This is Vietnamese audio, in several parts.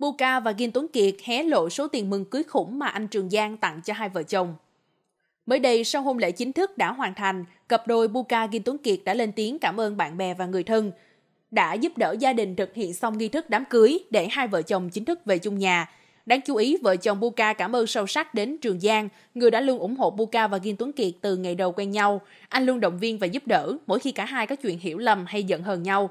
Buka và Gin Tuấn Kiệt hé lộ số tiền mừng cưới khủng mà anh Trường Giang tặng cho hai vợ chồng. Mới đây, sau hôn lễ chính thức đã hoàn thành, cặp đôi Buka Gin Tuấn Kiệt đã lên tiếng cảm ơn bạn bè và người thân, đã giúp đỡ gia đình thực hiện xong nghi thức đám cưới để hai vợ chồng chính thức về chung nhà. Đáng chú ý, vợ chồng Buka cảm ơn sâu sắc đến Trường Giang, người đã luôn ủng hộ Buka và Gin Tuấn Kiệt từ ngày đầu quen nhau. Anh luôn động viên và giúp đỡ mỗi khi cả hai có chuyện hiểu lầm hay giận hờn nhau.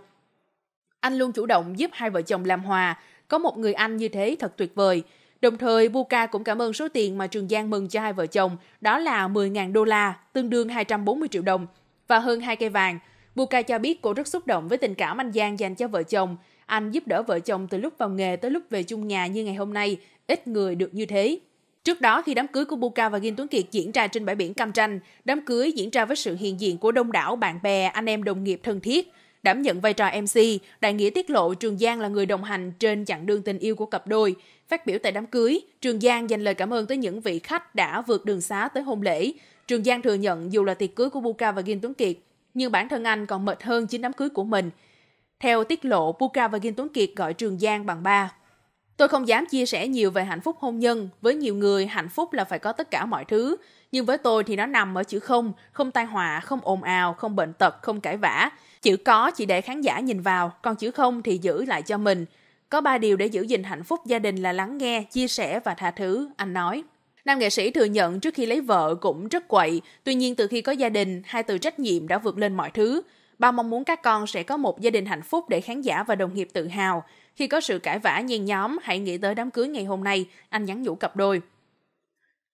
Anh luôn chủ động giúp hai vợ chồng làm hòa, có một người anh như thế thật tuyệt vời. Đồng thời, Buka cũng cảm ơn số tiền mà Trường Giang mừng cho hai vợ chồng, đó là 10.000 đô la, tương đương 240 triệu đồng, và hơn hai cây vàng. Buka cho biết cô rất xúc động với tình cảm anh Giang dành cho vợ chồng. Anh giúp đỡ vợ chồng từ lúc vào nghề tới lúc về chung nhà như ngày hôm nay, ít người được như thế. Trước đó, khi đám cưới của Buka và Gin Tuấn Kiệt diễn ra trên bãi biển Cam Tranh, đám cưới diễn ra với sự hiện diện của đông đảo bạn bè, anh em đồng nghiệp thân thiết. Đảm nhận vai trò MC, Đại Nghĩa tiết lộ Trường Giang là người đồng hành trên chặng đường tình yêu của cặp đôi. Phát biểu tại đám cưới, Trường Giang dành lời cảm ơn tới những vị khách đã vượt đường xá tới hôn lễ. Trường Giang thừa nhận dù là tiệc cưới của Buka và Gin Tuấn Kiệt, nhưng bản thân anh còn mệt hơn chính đám cưới của mình. Theo tiết lộ, Buka và Gin Tuấn Kiệt gọi Trường Giang bằng ba. Tôi không dám chia sẻ nhiều về hạnh phúc hôn nhân. Với nhiều người, hạnh phúc là phải có tất cả mọi thứ. Nhưng với tôi thì nó nằm ở chữ không, không tai họa, không ồn ào, không bệnh tật, không cãi vã. Chữ có chỉ để khán giả nhìn vào, còn chữ không thì giữ lại cho mình. Có ba điều để giữ gìn hạnh phúc gia đình là lắng nghe, chia sẻ và tha thứ, anh nói. Nam nghệ sĩ thừa nhận trước khi lấy vợ cũng rất quậy, tuy nhiên từ khi có gia đình, hai từ trách nhiệm đã vượt lên mọi thứ. Ba mong muốn các con sẽ có một gia đình hạnh phúc để khán giả và đồng nghiệp tự hào. Khi có sự cãi vã nhen nhóm, hãy nghĩ tới đám cưới ngày hôm nay, anh nhắn nhủ cặp đôi.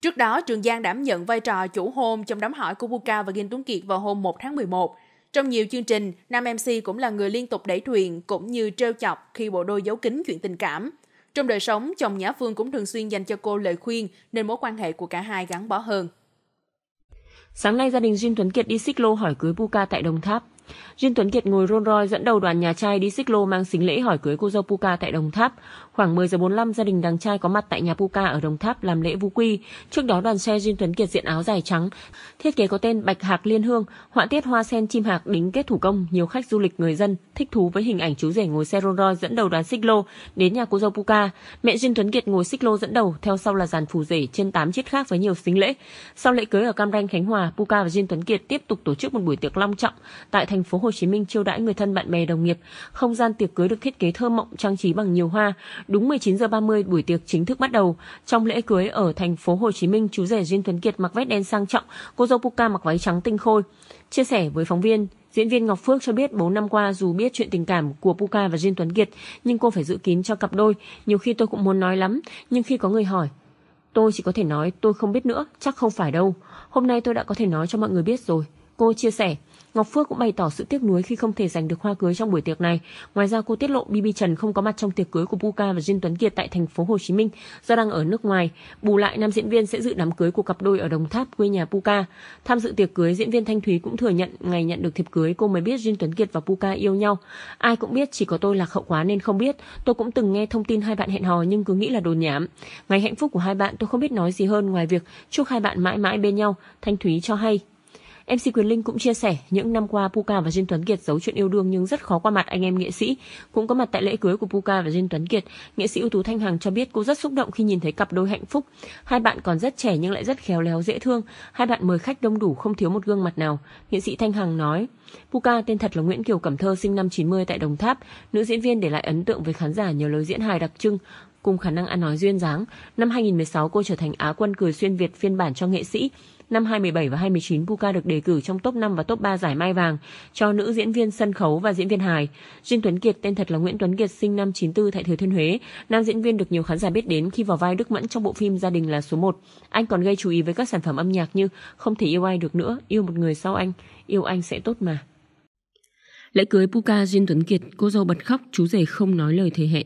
Trước đó, Trường Giang đảm nhận vai trò chủ hôn trong đám hỏi của Buka và Gin Tuấn Kiệt vào hôm 1 tháng 11. Trong nhiều chương trình, nam MC cũng là người liên tục đẩy thuyền cũng như trêu chọc khi bộ đôi giấu kín chuyện tình cảm. Trong đời sống, chồng Nhã Phương cũng thường xuyên dành cho cô lời khuyên nên mối quan hệ của cả hai gắn bó hơn. Sáng nay gia đình Jim Tuấn Kiệt đi xích lô hỏi cưới Buka tại Đồng Tháp. Duyên Tuấn Kiệt ngồi Rolls Royce dẫn đầu đoàn nhà trai đi xích lô mang xính lễ hỏi cưới cô dâu Puka tại Đồng Tháp. Khoảng 10 giờ 45 gia đình đàn trai có mặt tại nhà Puka ở Đồng Tháp làm lễ vu quy. Trước đó đoàn xe Duyên Tuấn Kiệt diện áo dài trắng, thiết kế có tên Bạch Hạc Liên Hương, họa tiết hoa sen chim hạc đính kết thủ công, nhiều khách du lịch người dân thích thú với hình ảnh chú rể ngồi xe Rolls Royce dẫn đầu đoàn xích lô đến nhà cô dâu Puka. Mẹ Duyên Tuấn Kiệt ngồi xích lô dẫn đầu, theo sau là dàn phù rể trên 8 chiếc khác với nhiều xính lễ. Sau lễ cưới ở Cam Ranh Khánh Hòa, Puka và Duyên Tuấn Kiệt tiếp tục tổ chức một buổi tiệc long trọng tại thành thành phố Hồ Chí Minh chiêu đãi người thân bạn bè đồng nghiệp. Không gian tiệc cưới được thiết kế thơ mộng trang trí bằng nhiều hoa. Đúng 19 giờ 30 buổi tiệc chính thức bắt đầu. Trong lễ cưới ở thành phố Hồ Chí Minh, chú rể Duyên Tuấn Kiệt mặc vest đen sang trọng, cô dâu Puka mặc váy trắng tinh khôi. Chia sẻ với phóng viên, Diễn viên Ngọc Phước cho biết 4 năm qua dù biết chuyện tình cảm của Puka và Diên Tuấn Kiệt nhưng cô phải giữ kín cho cặp đôi. Nhiều khi tôi cũng muốn nói lắm, nhưng khi có người hỏi, tôi chỉ có thể nói tôi không biết nữa, chắc không phải đâu. Hôm nay tôi đã có thể nói cho mọi người biết rồi. Cô chia sẻ, Ngọc Phước cũng bày tỏ sự tiếc nuối khi không thể giành được hoa cưới trong buổi tiệc này. Ngoài ra cô tiết lộ BB Trần không có mặt trong tiệc cưới của Puka và Jin Tuấn Kiệt tại thành phố Hồ Chí Minh do đang ở nước ngoài. Bù lại nam diễn viên sẽ dự đám cưới của cặp đôi ở Đồng Tháp quê nhà Puka. Tham dự tiệc cưới diễn viên Thanh Thúy cũng thừa nhận ngày nhận được thiệp cưới cô mới biết Jin Tuấn Kiệt và Puka yêu nhau. Ai cũng biết chỉ có tôi là hậu quá nên không biết. Tôi cũng từng nghe thông tin hai bạn hẹn hò nhưng cứ nghĩ là đồn nhảm. Ngày hạnh phúc của hai bạn tôi không biết nói gì hơn ngoài việc chúc hai bạn mãi mãi bên nhau. Thanh Thúy cho hay. MC Quyền Linh cũng chia sẻ những năm qua Puka và Diên Tuấn Kiệt giấu chuyện yêu đương nhưng rất khó qua mặt anh em nghệ sĩ. Cũng có mặt tại lễ cưới của Puka và Diên Tuấn Kiệt, nghệ sĩ ưu tú Thanh Hằng cho biết cô rất xúc động khi nhìn thấy cặp đôi hạnh phúc. Hai bạn còn rất trẻ nhưng lại rất khéo léo dễ thương. Hai bạn mời khách đông đủ không thiếu một gương mặt nào. Nghệ sĩ Thanh Hằng nói, Puka tên thật là Nguyễn Kiều Cẩm Thơ sinh năm 90 tại Đồng Tháp. Nữ diễn viên để lại ấn tượng với khán giả nhờ lối diễn hài đặc trưng, cùng khả năng ăn nói duyên dáng. Năm 2016 cô trở thành Á quân cười xuyên Việt phiên bản cho nghệ sĩ. Năm 2017 và 2019 Puka được đề cử trong top 5 và top 3 giải Mai Vàng cho nữ diễn viên sân khấu và diễn viên hài. Duyên Tuấn Kiệt tên thật là Nguyễn Tuấn Kiệt sinh năm 94 tại Thừa Thiên Huế. Nam diễn viên được nhiều khán giả biết đến khi vào vai Đức Mẫn trong bộ phim Gia đình là số 1. Anh còn gây chú ý với các sản phẩm âm nhạc như Không thể yêu ai được nữa, Yêu một người sau anh, Yêu anh sẽ tốt mà. Lễ cưới Puka Duyên Tuấn Kiệt, cô dâu bật khóc, chú rể không nói lời thề hẹn.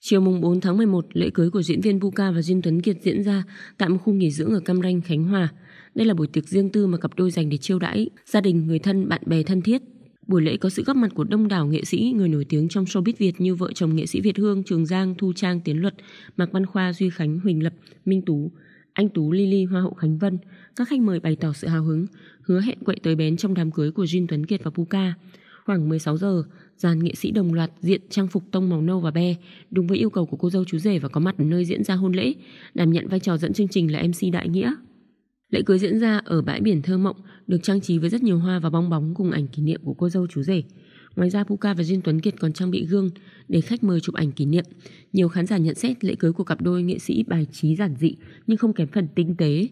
Chiều mùng 4 tháng 11, lễ cưới của diễn viên Buka và Diên Tuấn Kiệt diễn ra tại một khu nghỉ dưỡng ở Cam Ranh, Khánh Hòa. Đây là buổi tiệc riêng tư mà cặp đôi dành để chiêu đãi gia đình, người thân, bạn bè thân thiết. Buổi lễ có sự góp mặt của đông đảo nghệ sĩ, người nổi tiếng trong showbiz Việt như vợ chồng nghệ sĩ Việt Hương, Trường Giang, Thu Trang, Tiến Luật, Mạc Văn Khoa, Duy Khánh, Huỳnh Lập, Minh Tú, anh Tú, Lily, Hoa hậu Khánh Vân. Các khách mời bày tỏ sự hào hứng, hứa hẹn quậy tới bén trong đám cưới của Jin Tuấn Kiệt và Buka. Khoảng 16 giờ, dàn nghệ sĩ đồng loạt diện trang phục tông màu nâu và be, đúng với yêu cầu của cô dâu chú rể và có mặt ở nơi diễn ra hôn lễ, đảm nhận vai trò dẫn chương trình là MC Đại Nghĩa. Lễ cưới diễn ra ở bãi biển thơ mộng, được trang trí với rất nhiều hoa và bong bóng cùng ảnh kỷ niệm của cô dâu chú rể. Ngoài ra Puka và Duyên Tuấn Kiệt còn trang bị gương để khách mời chụp ảnh kỷ niệm. Nhiều khán giả nhận xét lễ cưới của cặp đôi nghệ sĩ bài trí giản dị nhưng không kém phần tinh tế.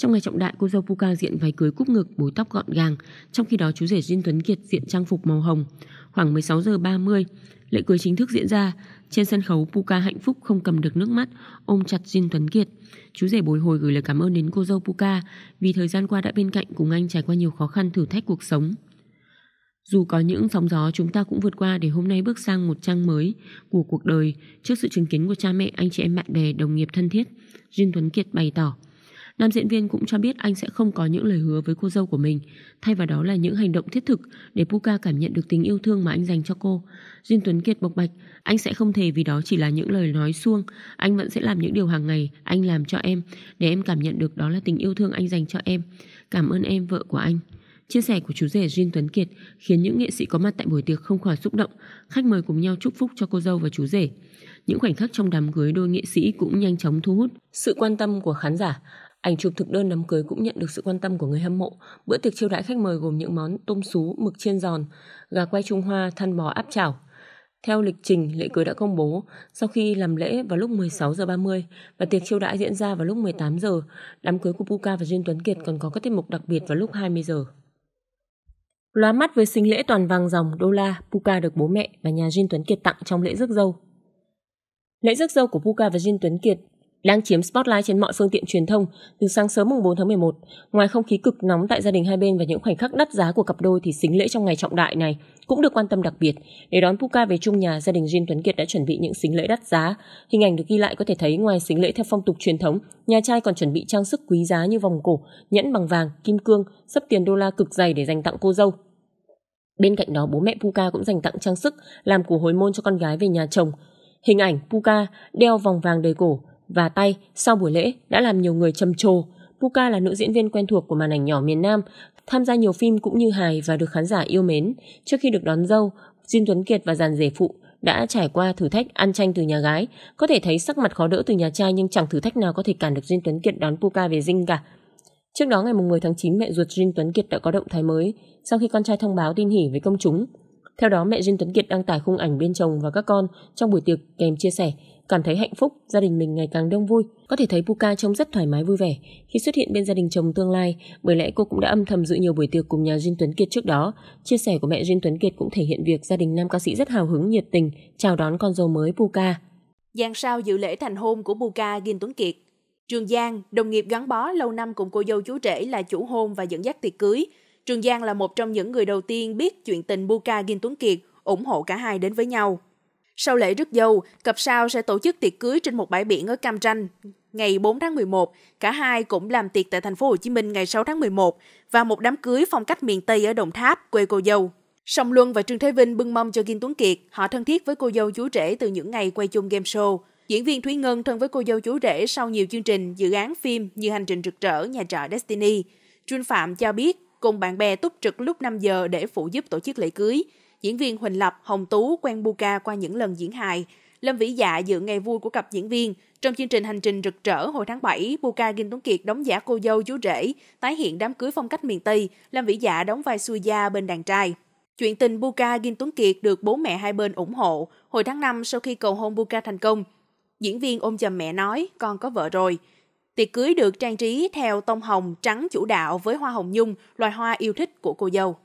Trong ngày trọng đại, cô dâu Puka diện váy cưới cúp ngực, búi tóc gọn gàng, trong khi đó chú rể Jin Tuấn Kiệt diện trang phục màu hồng. Khoảng 16 giờ 30, lễ cưới chính thức diễn ra. Trên sân khấu, Puka hạnh phúc không cầm được nước mắt, ôm chặt Jin Tuấn Kiệt. Chú rể bồi hồi gửi lời cảm ơn đến cô dâu Puka vì thời gian qua đã bên cạnh cùng anh trải qua nhiều khó khăn thử thách cuộc sống. Dù có những sóng gió chúng ta cũng vượt qua để hôm nay bước sang một trang mới của cuộc đời trước sự chứng kiến của cha mẹ, anh chị em bạn bè, đồng nghiệp thân thiết. Jin Tuấn Kiệt bày tỏ Nam diễn viên cũng cho biết anh sẽ không có những lời hứa với cô dâu của mình, thay vào đó là những hành động thiết thực để Puka cảm nhận được tình yêu thương mà anh dành cho cô. Duyên Tuấn Kiệt bộc bạch, anh sẽ không thể vì đó chỉ là những lời nói suông, anh vẫn sẽ làm những điều hàng ngày anh làm cho em để em cảm nhận được đó là tình yêu thương anh dành cho em. Cảm ơn em vợ của anh. Chia sẻ của chú rể Jin Tuấn Kiệt khiến những nghệ sĩ có mặt tại buổi tiệc không khỏi xúc động, khách mời cùng nhau chúc phúc cho cô dâu và chú rể. Những khoảnh khắc trong đám cưới đôi nghệ sĩ cũng nhanh chóng thu hút sự quan tâm của khán giả. Ảnh chụp thực đơn đám cưới cũng nhận được sự quan tâm của người hâm mộ. Bữa tiệc chiêu đãi khách mời gồm những món tôm sú, mực chiên giòn, gà quay Trung Hoa, than bò áp chảo. Theo lịch trình, lễ cưới đã công bố sau khi làm lễ vào lúc 16 giờ 30 và tiệc chiêu đãi diễn ra vào lúc 18 giờ. Đám cưới của Puka và Duyên Tuấn Kiệt còn có các tiết mục đặc biệt vào lúc 20 giờ. loa mắt với sinh lễ toàn vàng dòng đô la Puka được bố mẹ và nhà Duyên Tuấn Kiệt tặng trong lễ rước dâu. Lễ rước dâu của Puka và Jin Tuấn Kiệt đang chiếm spotlight trên mọi phương tiện truyền thông từ sáng sớm mùng 4 tháng 11. Ngoài không khí cực nóng tại gia đình hai bên và những khoảnh khắc đắt giá của cặp đôi thì sính lễ trong ngày trọng đại này cũng được quan tâm đặc biệt. Để đón Puka về chung nhà, gia đình Jin Tuấn Kiệt đã chuẩn bị những sính lễ đắt giá. Hình ảnh được ghi lại có thể thấy ngoài sính lễ theo phong tục truyền thống, nhà trai còn chuẩn bị trang sức quý giá như vòng cổ, nhẫn bằng vàng, kim cương, sắp tiền đô la cực dày để dành tặng cô dâu. Bên cạnh đó, bố mẹ Puka cũng dành tặng trang sức làm của hồi môn cho con gái về nhà chồng. Hình ảnh Puka đeo vòng vàng đầy cổ, và tay sau buổi lễ đã làm nhiều người trầm trồ. Puka là nữ diễn viên quen thuộc của màn ảnh nhỏ miền Nam, tham gia nhiều phim cũng như hài và được khán giả yêu mến. Trước khi được đón dâu, Diên Tuấn Kiệt và dàn rể phụ đã trải qua thử thách ăn tranh từ nhà gái. Có thể thấy sắc mặt khó đỡ từ nhà trai nhưng chẳng thử thách nào có thể cản được Diên Tuấn Kiệt đón Puka về dinh cả. Trước đó ngày 10 tháng 9, mẹ ruột Jin Tuấn Kiệt đã có động thái mới sau khi con trai thông báo tin hỉ với công chúng. Theo đó, mẹ Duyên Tuấn Kiệt đăng tải khung ảnh bên chồng và các con trong buổi tiệc kèm chia sẻ cảm thấy hạnh phúc, gia đình mình ngày càng đông vui. Có thể thấy Puka trông rất thoải mái vui vẻ khi xuất hiện bên gia đình chồng tương lai, bởi lẽ cô cũng đã âm thầm dự nhiều buổi tiệc cùng nhà Duyên Tuấn Kiệt trước đó. Chia sẻ của mẹ Duyên Tuấn Kiệt cũng thể hiện việc gia đình nam ca sĩ rất hào hứng, nhiệt tình chào đón con dâu mới Puka. Giang sao dự lễ thành hôn của Puka Gin Tuấn Kiệt. Trường Giang, đồng nghiệp gắn bó lâu năm cùng cô dâu chú rể là chủ hôn và dẫn dắt tiệc cưới, Trường Giang là một trong những người đầu tiên biết chuyện tình Buka Gin Tuấn Kiệt, ủng hộ cả hai đến với nhau. Sau lễ rước dâu, cặp sao sẽ tổ chức tiệc cưới trên một bãi biển ở Cam Ranh. Ngày 4 tháng 11, cả hai cũng làm tiệc tại thành phố Hồ Chí Minh ngày 6 tháng 11 và một đám cưới phong cách miền Tây ở Đồng Tháp, quê cô dâu. Song Luân và Trương Thế Vinh bưng mâm cho Kim Tuấn Kiệt, họ thân thiết với cô dâu chú rể từ những ngày quay chung game show. Diễn viên Thúy Ngân thân với cô dâu chú rể sau nhiều chương trình, dự án phim như Hành trình rực rỡ, Nhà trọ Destiny. Trương Phạm cho biết cùng bạn bè túc trực lúc 5 giờ để phụ giúp tổ chức lễ cưới. Diễn viên Huỳnh Lập, Hồng Tú quen Buka qua những lần diễn hài. Lâm Vĩ Dạ dự ngày vui của cặp diễn viên. Trong chương trình Hành trình rực rỡ hồi tháng 7, Buka Gin Tuấn Kiệt đóng giả cô dâu chú rể, tái hiện đám cưới phong cách miền Tây, Lâm Vĩ Dạ đóng vai Suya bên đàn trai. Chuyện tình Buka Gin Tuấn Kiệt được bố mẹ hai bên ủng hộ hồi tháng 5 sau khi cầu hôn Buka thành công. Diễn viên ôm chầm mẹ nói, con có vợ rồi. Tiệc cưới được trang trí theo tông hồng trắng chủ đạo với hoa hồng nhung, loài hoa yêu thích của cô dâu.